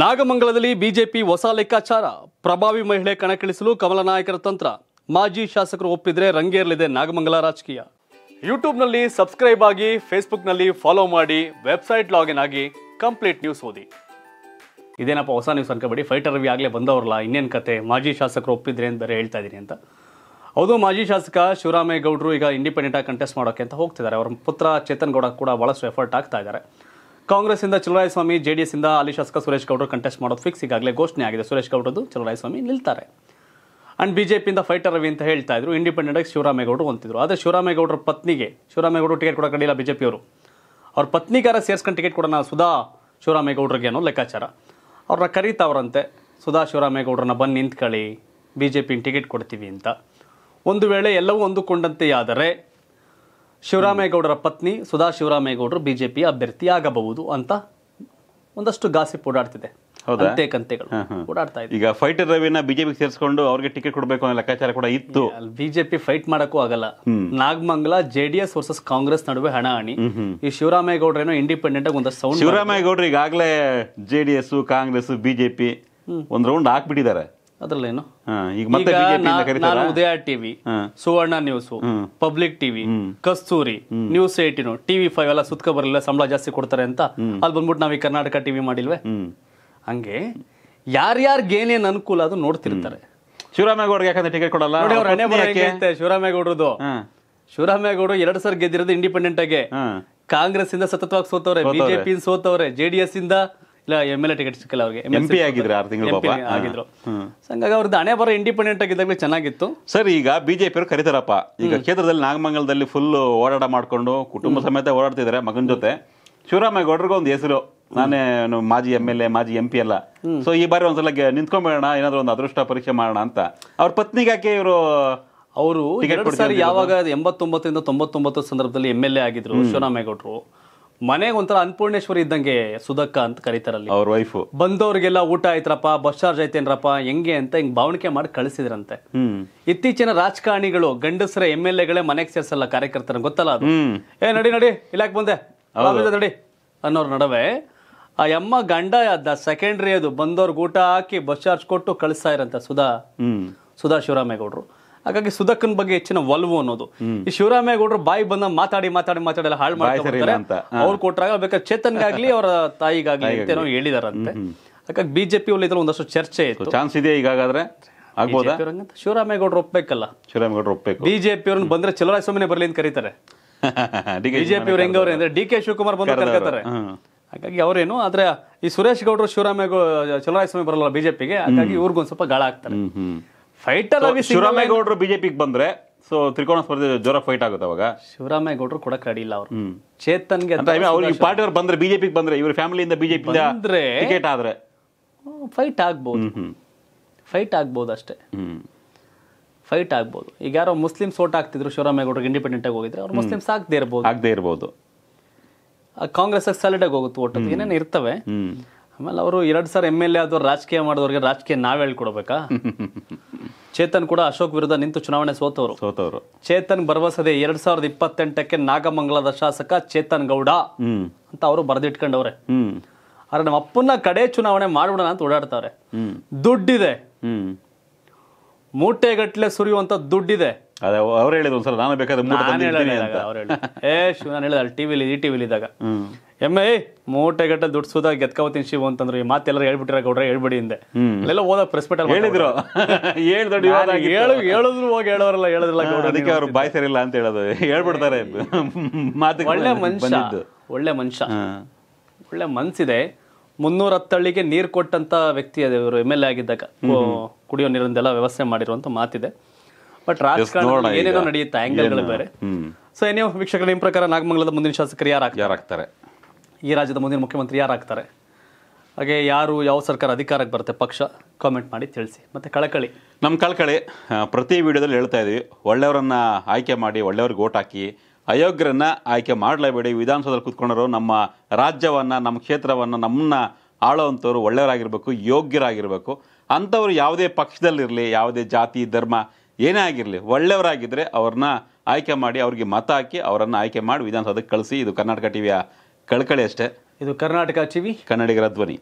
ನಾಗಮಂಗಲದಲ್ಲಿ BJP ಹೊಸ ಲೆಕ್ಕಾಚಾರ ಪ್ರಭಾವಿ ಮಹಿಳೆ ಕಣಕ್ಕಿಳಿಸಲು ಕಮಲ ನಾಯಕರ ತಂತ್ರ ಮಾಜಿ ಶಾಸಕರು ಒಪ್ಪಿದ್ರೆ ರಂಗೇರಲಿದೆ ನಾಗಮಂಗಲ ರಾಜಕೀಯ ಯೂಟ್ಯೂಬ್ನಲ್ಲಿ ಸಬ್ಸ್ಕ್ರೈಬ್ ಆಗಿ ಫೇಸ್ಬುಕ್ನಲ್ಲಿ ಫಾಲೋ ಮಾಡಿ ವೆಬ್ಸೈಟ್ ಲಾಗಿನ್ ಆಗಿ ಕಂಪ್ಲೀಟ್ ನ್ಯೂಸ್ ಓದಿ ಇದೇನಪ್ಪ ಹೊಸ ನ್ಯೂಸ್ ಅನ್ಕೋಬೇಡಿ ಫೈಟರ್ ರವಿ ಆಗಲೇ ಬಂದವರಲ್ಲ ಇನ್ನೇನು ಕತೆ ಮಾಜಿ ಶಾಸಕರು ಒಪ್ಪಿದ್ರೆ ಅಂತ ಬೇರೆ ಹೇಳ್ತಾ ಇದ್ದೀನಿ ಅಂತ ಹೌದು ಮಾಜಿ ಶಾಸಕ ಶಿವರಾಮೇಗೌಡರು ಈಗ ಇಂಡಿಪೆಂಡೆಂಟಾಗಿ ಕಂಟೆಸ್ಟ್ ಮಾಡೋಕ್ಕೆ ಅಂತ ಹೋಗ್ತಿದ್ದಾರೆ ಅವರ ಪುತ್ರ ಚೇತನ್ ಗೌಡ ಕೂಡ ಭಾಳಷ್ಟು ಎಫರ್ಟ್ ಆಗ್ತಾ ಇದ್ದಾರೆ ಕಾಂಗ್ರೆಸ್ಸಿಂದ ಚಲುವರಾಯಸ್ವಾಮಿ ಜೆಡಿಎಸ್ಸಿಂದ ಅಲ್ಲಿ ಶಾಸಕ ಸುರೇಶ್ ಗೌಡರು ಕಂಟೆಸ್ಟ್ ಮಾಡೋದು ಫಿಕ್ಸ್ ಈಗಾಗಲೇ ಘೋಷಣೆ ಆಗಿದೆ ಸುರೇಶ್ ಗೌಡರದ್ದು ಚಲರಾಯಸ್ವಾಮಿ ನಿಲ್ತಾರೆ ಆ್ಯಂಡ್ ಬಿಜೆಪಿಯಿಂದ ಫೈಟರ್ ರವಿ ಅಂತ ಹೇಳ್ತಾ ಇದ್ರು ಇಂಡಿಪೆಂಡೆಂಟ್ ಆಗಿ ಶಿವರಾಮೇಗೌಡರು ಅಂತಿದ್ರು ಆದರೆ ಶಿವರಾಮೇಗೌಡರ ಪತ್ನಿಗೆ ಶಿವರಾಮೇಗೌಡರು ಟಿಕೆಟ್ ಬಿ ಜೆ ಬಿಜೆಪಿಯವರು ಅವ್ರ ಪತ್ನಿಗಾರ ಸೇರ್ಸ್ಕೊಂಡು ಟಿಕೆಟ್ ಕೊಡೋಣ ಸುಧಾ ಶಿವರಾಮೇಗೌಡರಿಗೆ ಅನ್ನೋ ಲೆಕ್ಕಾಚಾರ ಅವ್ರನ್ನ ಕರೀತಾವ್ರಂತೆ ಸುಧಾ ಶಿವರಾಮೇಗೌಡರನ್ನ ಬಂದು ನಿಂತ್ಕೊಳ್ಳಿ ಬಿ ಜೆ ಪಿಗೆ ಟಿಕೆಟ್ ಕೊಡ್ತೀವಿ ಅಂತ ಒಂದು ವೇಳೆ ಎಲ್ಲವೂ ಹೊಂದಿಕೊಂಡಂತೆಯಾದರೆ ಶಿವರಾಮೇಗೌಡರ ಪತ್ನಿ ಸುಧಾ ಶಿವರಾಮೇಗೌಡರು ಅಭ್ಯರ್ಥಿ ಆಗಬಹುದು ಅಂತ ಒಂದಷ್ಟು ಗಾಸಿಪ್ ಓಡಾಡ್ತಿದೆ ಓಡಾಡ್ತಾ ಈಗ ಫೈಟರ್ ರವಿನ ಬಿಜೆಪಿ ಸೇರಿಸಿಕೊಂಡು ಅವ್ರಿಗೆ ಟಿಕೆಟ್ ಕೊಡಬೇಕು ಅನ್ನೋ ಲೆಕ್ಕಾಚಾರ ಕೂಡ ಇತ್ತು ಬಿಜೆಪಿ ಫೈಟ್ ಮಾಡಕ್ಕೂ ಆಗಲ್ಲ ನಾಗಮಂಗಲ ಜೆಡಿಎಸ್ ವರ್ಸಸ್ ಕಾಂಗ್ರೆಸ್ ನಡುವೆ ಹಣ ಹಣಿ ಈ ಏನೋ ಇಂಡಿಪೆಂಡೆಂಟ್ ಆಗಿ ಒಂದಷ್ಟು ಸೌಂಡ್ ಶಿವರಾಮೇಗೌಡರು ಈಗಾಗಲೇ ಜೆಡಿಎಸ್ ಕಾಂಗ್ರೆಸ್ ಬಿಜೆಪಿ ಒಂದ್ ರೌಂಡ್ ಹಾಕ್ಬಿಟ್ಟಿದ್ದಾರೆ ಅದ್ರಲ್ಲೇನು ನಾನು Udaya TV Suvarna news public TV Kasthuri news eighteen TV five ಎಲ್ಲ ಸುತ್ತಕ ಬರಲಿಲ್ಲ ಸಂಬಳ ಜಾಸ್ತಿ ಕೊಡ್ತಾರೆ ಅಂತ ಅಲ್ಲಿ ಬಂದ್ಬಿಟ್ಟು ನಾವು ಈ ಕರ್ನಾಟಕ ಟಿವಿ ಮಾಡಿಲ್ವೇ ಹಂಗೆ ಯಾರ್ಯಾರ್ಗೇನೇನು ಅನುಕೂಲ ಅದು ನೋಡ್ತಿರ್ತಾರೆ ಶಿವರಾಮೇಗೌಡರಿಗೆ ಯಾಕಂದ್ರೆ ಟಿಕೆಟ್ ಕೊಡಲ್ಲ ಶಿವರಾಮೇಗೌಡರದು ಶಿವರಾಮೇಗೌಡರು ಎರಡ್ ಸರ್ ಗೆದ್ದಿರೋದು ಇಂಡಿಪೆಂಡೆಂಟ್ ಆಗಿ ಕಾಂಗ್ರೆಸ್ ಇಂದ ಸತತವಾಗಿ ಸೋತವ್ರೆ ಬಿಜೆಪಿ ಸೋತವ್ರೆ ಜೆಡಿಎಸ್ ಇಂದ ಇಲ್ಲ ಎಮ್ ಎಲ್ ಎ ಟಿಕೆಟ್ ಸಿಕ್ಕಿಲ್ಲ ಅವ್ರಿಗೆ ಎಂ ಪಿ ಆಗಿದ್ರು ಆರು ತಿಂಗಳು ಆಗಿದ್ರು ಹಂಗಾಗಿ ಅವ್ರದ್ದು ಹಣೆ ಬರೋ ಇಂಡಿಪೆಂಡೆಂಟ್ ಆಗಿದ್ದಾಗಲೂ ಚೆನ್ನಾಗಿತ್ತು ಸರ್ ಈಗ ಬಿಜೆಪಿಯವರು ಕರೀತಾರಪ್ಪ ಈಗ ಕ್ಷೇತ್ರದಲ್ಲಿ ನಾಗಮಂಗಲದಲ್ಲಿ ಫುಲ್ ಓಡಾಟ ಮಾಡಿಕೊಂಡು ಕುಟುಂಬ ಸಮೇತ ಓಡಾಡ್ತಿದ್ದಾರೆ ಮಗನ ಜೊತೆ ಶಿವರಾಮೇಗೌಡರಿಗೂ ಒಂದು ಹೆಸರು ನಾನೇ ಮಾಜಿ ಎಮ್ ಎಲ್ ಎ ಮಾಜಿ ಎಂ ಪಿ ಅಲ್ಲ ಸೊ ಈ ಬಾರಿ ಒಂದ್ಸಲ ನಿಂತ್ಕೊಂಡ್ಬೇಡೋಣ ಏನಾದ್ರು ಒಂದು ಅದೃಷ್ಟ ಪರೀಕ್ಷೆ ಮಾಡೋಣ ಅಂತ ಅವ್ರ ಪತ್ನಿಗಾಕೆ ಇವರು ಅವರು ಯಾವಾಗ ಎಂಬತ್ತೊಂಬತ್ತರಿಂದ ತೊಂಬತ್ತೊಂಬತ್ತು ಸಂದರ್ಭದಲ್ಲಿ ಎಮ್ ಎಲ್ ಎ ಆಗಿದ್ರು ಶಿವರಾಮೇಗೌಡರು ಮನೆಗೆ ಒಂಥರ ಅನ್ಪೂರ್ಣೇಶ್ವರಿ ಇದ್ದಂಗೆ ಸುಧಕ್ಕ ಅಂತ ಕರೀತಾರಲ್ಲಿ ಅವ್ರ ವೈಫ್ ಬಂದವ್ರಿಗೆಲ್ಲ ಊಟ ಆಯ್ತ್ರಪ್ಪ ಬಸ್ ಚಾರ್ಜ್ ಐತೇನ್ರಪ್ಪ ಹೆಂಗೆ ಅಂತ ಹಿಂಗ್ ಭಾವಣಿಕೆ ಮಾಡಿ ಕಳಿಸಿದ್ರಂತೆ ಇತ್ತೀಚಿನ ರಾಜಕಾರಣಿಗಳು ಗಂಡಸರ ಎಮ್ ಎಲ್ ಎಗಳೇ ಮನೆಗೆ ಸೇರ್ಸಲ್ಲ ಕಾರ್ಯಕರ್ತರ ಗೊತ್ತಲ್ಲ ಅದು ಏ ನಡಿ ನಡಿ ಇಲ್ಲಾಕ್ ಬಂದೆ ನಡಿ ಅನ್ನೋರ್ ನಡುವೆ ಆ ಎಮ್ಮ ಗಂಡ ಅದ ಸೆಕೆಂಡ್ರಿ ಅದು ಬಂದವ್ರಿಗೆ ಊಟ ಹಾಕಿ ಬಸ್ ಚಾರ್ಜ್ ಕೊಟ್ಟು ಕಳಿಸ್ತಾ ಇರಂತ ಸುಧಾ ಸುಧಾ ಶಿವರಾಮೇಗೌಡರು ಹಾಗಾಗಿ ಸುಧಾಕನ್ ಬಗ್ಗೆ ಹೆಚ್ಚಿನ ಒಲವು ಅನ್ನೋದು ಈ ಶಿವರಾಮೇಗೌಡರು ಬಾಯಿ ಬಂದ ಮಾತಾಡಿ ಮಾತಾಡಿ ಮಾತಾಡಿ ಎಲ್ಲ ಹಾಳು ಮಾಡ್ತಾರೆ ಅವ್ರು ಕೊಟ್ಟರಾಗ ಬೇಕಾದ್ರೆ ಚೇತನ್ಗಾಗ್ಲಿ ಅವರ ತಾಯಿಗಾಗ್ಲಿ ಅಂತೇನೋ ಹೇಳಿದಾರಂತೆ ಹಾಗಾಗಿ ಬಿಜೆಪಿ ಇದ್ರಲ್ಲಿ ಒಂದಷ್ಟು ಚರ್ಚೆ ಇತ್ತು ಚಾನ್ಸ್ ಇದೆ ಈಗಾಗಾದ್ರೆ ಶಿವರಾಮೇಗೌಡರು ಒಪ್ಬೇಕಲ್ಲ ಶಿವರಾಮೇಗೌಡರು ಒಪ್ಪಬೇಕು ಬಿಜೆಪಿ ಅವ್ರನ್ನ ಬಂದ್ರೆ ಚಲುವರಾಯಸ್ವಾಮಿನೇ ಬರ್ಲಿ ಅಂತ ಕರೀತಾರೆ ಬಿಜೆಪಿ ಅವ್ರು ಹೆಂಗವ್ರೆ ಅಂದ್ರೆ ಡಿ ಕೆ ಶಿವಕುಮಾರ್ ಬಂದು ಕರ್ಕೋತಾರೆ ಹಾಗಾಗಿ ಅವ್ರೇನು ಆದ್ರೆ ಈ ಸುರೇಶ್ ಗೌಡರು ಶಿವರಾಮೇಗೌಡ ಚಲರಾಯಸ್ವಾಮಿ ಬರಲ್ಲ ಬಿಜೆಪಿಗೆ ಹಾಗಾಗಿ ಇವ್ರಿಗೊಂದು ಸ್ವಲ್ಪ ಗಾಳ ಆಗ್ತಾರೆ ಫೈಟ್ ಫೈಟಲ್ ಶಿವರಾಮೇಗೌಡರು ಬಿಜೆಪಿಗೆ ಬಂದ್ರೆ ಸೊ ತ್ರಿಕೋಣ ಸ್ಪರ್ಧೆ ಜೋರ ಫೈಟ್ ಆಗುತ್ತೆ ಅವಾಗ ಶಿವರಾಮೇಗೌಡರು ಕೂಡ ಇಲ್ಲ ಅವರು ಚೇತನ್ಗೆ ಅವ್ರಿಗೆ ಪಾರ್ಟಿ ಅವ್ರು ಬಂದ್ರೆ ಬಿಜೆಪಿಗೆ ಬಂದ್ರೆ ಇವ್ರ ಫ್ಯಾಮಿಲಿಯಿಂದ ಬಿಜೆಪಿ ಬಂದ್ರೆ ಟಿಕೆಟ್ ಆದ್ರೆ ಫೈಟ್ ಆಗ್ಬೋದು ಫೈಟ್ ಆಗ್ಬೋದು ಅಷ್ಟೇ ಫೈಟ್ ಆಗ್ಬೋದು ಈಗ ಯಾರೋ ಮುಸ್ಲಿಮ್ಸ್ ಓಟ್ ಹಾಕ್ತಿದ್ರು ಶಿವರಾಮೇಗೌಡರಿಗೆ ಇಂಡಿಪೆಂಡೆಂಟ್ ಆಗಿ ಹೋಗಿದ್ರೆ ಅವ್ರು ಮುಸ್ಲಿಮ್ಸ್ ಆಗದೇ ಇರ್ಬೋದು ಆಗದೇ ಇರ್ಬೋದು ಕಾಂಗ್ರೆಸ್ ಸಾಲಿಡ್ ಆಗಿ ಹೋಗುತ್ತೆ ಓಟ್ ಏನೇನು ಇರ್ತವೆ ಆಮೇಲೆ ಅವರು ಎರಡು ಸಾವಿರ ಎಮ್ ಎಲ್ ಎ ಆದವ್ರು ರಾಜಕೀಯ ಮಾಡಿದವ್ರಿಗೆ ರಾಜಕೀಯ ನಾವು ಹೇಳ್ಕೊಡ್ಬೇಕಾ ಚೇತನ್ ಕೂಡ ಅಶೋಕ್ ವಿರುದ್ಧ ನಿಂತು ಚುನಾವಣೆ ಸೋತವರು ಸೋತವರು ಚೇತನ್ ಭರವಸೆ ಎರಡ್ ಸಾವಿರದ ಇಪ್ಪತ್ತೆಂಟಕ್ಕೆ ನಾಗಮಂಗಲದ ಶಾಸಕ ಚೇತನ್ ಗೌಡ ಅಂತ ಅವರು ಬರೆದಿಟ್ಕೊಂಡವ್ರೆ ಆದ್ರೆ ನಮ್ಮ ಅಪ್ಪನ ಕಡೆ ಚುನಾವಣೆ ಮಾಡ್ಬಿಡೋಣ ಅಂತ ಓಡಾಡ್ತಾರೆ ದುಡ್ಡಿದೆ ಮೂಟೆಗಟ್ಲೆ ಸುರಿಯುವಂತ ದುಡ್ಡಿದೆ ಅದೇ ಅವ್ರು ಹೇಳಿದ್ರು ಒಂದ್ಸಲ ನಾನು ಬೇಕಾದ್ರೆ ಏ ಹೇಳಿದ ಟಿವಿಲಿ ಟಿವಿಲಿ ಇದ್ದಾಗ ಎಮ್ಮೆ ಮೂಟೆ ದುಡ್ಡು ದುಡ್ಸೋದ ಗೆದ್ಕೋತೀನಿ ಶಿವು ಅಂತಂದ್ರೆ ಈ ಮಾತೆಲ್ಲ ಹೇಳ್ಬಿಟ್ಟಿರ ಗೌಡ್ರೆ ಹೇಳ್ಬಿಡಿ ಹಿಂದೆ ಎಲ್ಲ ಹೋದಾಗ ಪ್ರೆಸ್ ಮೀಟ್ ಹೇಳಿದ್ರು ಹೇಳ್ದೊಡ್ಡಿ ಹೇಳು ಹೇಳಿದ್ರು ಹೋಗಿ ಹೇಳೋರಲ್ಲ ಹೇಳಿದ್ರಲ್ಲ ಅದಕ್ಕೆ ಅವ್ರು ಬಾಯ್ ಸರಿಲ್ಲ ಅಂತ ಹೇಳೋದು ಹೇಳ್ಬಿಡ್ತಾರೆ ಮಾತು ಒಳ್ಳೆ ಮನುಷ್ಯ ಒಳ್ಳೆ ಮನುಷ್ಯ ಒಳ್ಳೆ ಮನ್ಸಿದೆ ಮುನ್ನೂರ ಹತ್ತಳ್ಳಿಗೆ ನೀರು ಕೊಟ್ಟಂತ ವ್ಯಕ್ತಿ ಅದೇ ಇವರು ಎಮ್ ಎಲ್ ಎ ಆಗಿದ್ದಾಗ ಕುಡಿಯೋ ನೀರಿಂದೆಲ್ಲ ವ್ಯವಸ್ಥೆ ಮಾಡಿರುವಂತ ಮಾತಿದೆ ಬಟ್ ರಾಜಕಾರಣ ಏನೇನೋ ನಡೆಯುತ್ತೆ ಆಂಗಲ್ಗಳು ಬೇರೆ ಸೊ ಏನೇ ವೀಕ್ಷಕರು ನಿಮ್ಮ ಪ್ರಕಾರ ನಾಗಮಂಗಲದ ಮುಂದಿನ ಶಾಸಕರು ಯಾರು ಯಾರಾಗ್ತಾರೆ ಈ ರಾಜ್ಯದ ಮುಂದಿನ ಮುಖ್ಯಮಂತ್ರಿ ಯಾರಾಗ್ತಾರೆ ಹಾಗೆ ಯಾರು ಯಾವ ಸರ್ಕಾರ ಅಧಿಕಾರಕ್ಕೆ ಬರುತ್ತೆ ಪಕ್ಷ ಕಾಮೆಂಟ್ ಮಾಡಿ ತಿಳಿಸಿ ಮತ್ತು ಕಳಕಳಿ ನಮ್ಮ ಕಳಕಳಿ ಪ್ರತಿ ವಿಡಿಯೋದಲ್ಲಿ ಹೇಳ್ತಾ ಇದ್ದೀವಿ ಒಳ್ಳೆಯವರನ್ನು ಆಯ್ಕೆ ಮಾಡಿ ಒಳ್ಳೆಯವ್ರಿಗೆ ಓಟ್ ಹಾಕಿ ಅಯೋಗ್ಯರನ್ನು ಆಯ್ಕೆ ಮಾಡಲೇಬೇಡಿ ವಿಧಾನಸೌಧದಲ್ಲಿ ಕೂತ್ಕೊಂಡವರು ನಮ್ಮ ರಾಜ್ಯವನ್ನು ನಮ್ಮ ಕ್ಷೇತ್ರವನ್ನು ನಮ್ಮನ್ನ ಆಳೋವಂಥವ್ರು ಒಳ್ಳೆಯವರಾಗಿರಬೇಕು ಯೋಗ್ಯರಾಗಿರಬೇಕು ಅಂಥವ್ರು ಯಾವುದೇ ಪಕ್ಷದಲ್ಲಿರಲಿ ಯಾವುದೇ ಜಾತಿ ಧರ್ಮ ಏನೇ ಆಗಿರಲಿ ಒಳ್ಳೆಯವರಾಗಿದ್ದರೆ ಅವ್ರನ್ನ ಆಯ್ಕೆ ಮಾಡಿ ಅವ್ರಿಗೆ ಮತ ಹಾಕಿ ಅವರನ್ನು ಆಯ್ಕೆ ಮಾಡಿ ವಿಧಾನಸೌಧಕ್ಕೆ ಕಳಿಸಿ ಇದು ಕರ್ನಾಟಕ ಟಿವಿಯ ಕಳ್ಕಳಿ ಅಷ್ಟೇ ಇದು ಕರ್ನಾಟಕ ಚಿವಿ ಕನ್ನಡಿಗರ ಧ್ವನಿ